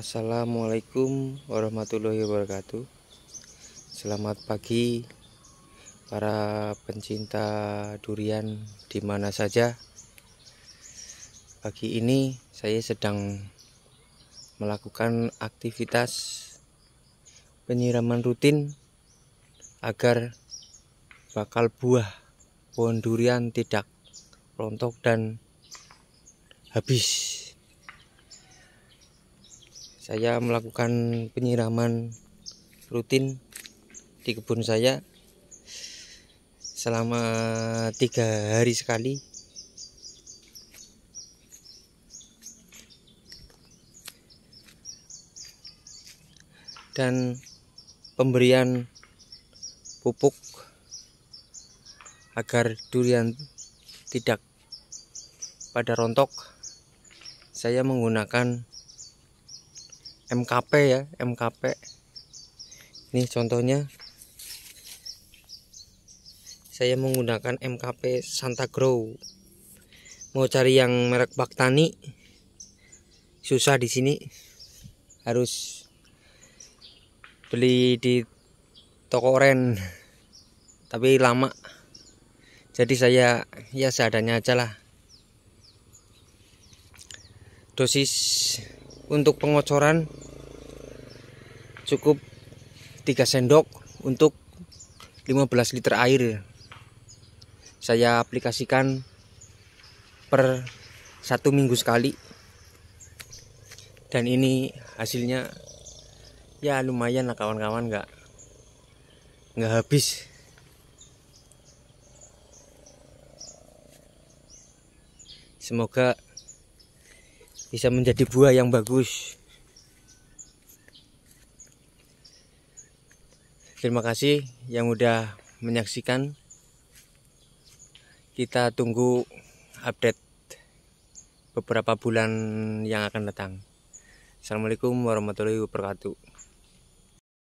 Assalamualaikum warahmatullahi wabarakatuh Selamat pagi para pencinta durian di mana saja Pagi ini saya sedang melakukan aktivitas penyiraman rutin agar bakal buah pohon durian tidak rontok dan habis saya melakukan penyiraman rutin di kebun saya selama tiga hari sekali dan pemberian pupuk agar durian tidak pada rontok saya menggunakan MKP ya MKP ini contohnya saya menggunakan MKP Santa Grow mau cari yang merek Baktani susah di sini harus beli di toko oren tapi lama jadi saya ya seadanya aja lah dosis untuk pengocoran cukup 3 sendok untuk 15 liter air saya aplikasikan per satu minggu sekali dan ini hasilnya ya lumayan lah kawan-kawan nggak nggak habis semoga bisa menjadi buah yang bagus. Terima kasih yang udah menyaksikan. Kita tunggu update beberapa bulan yang akan datang. Assalamualaikum warahmatullahi wabarakatuh.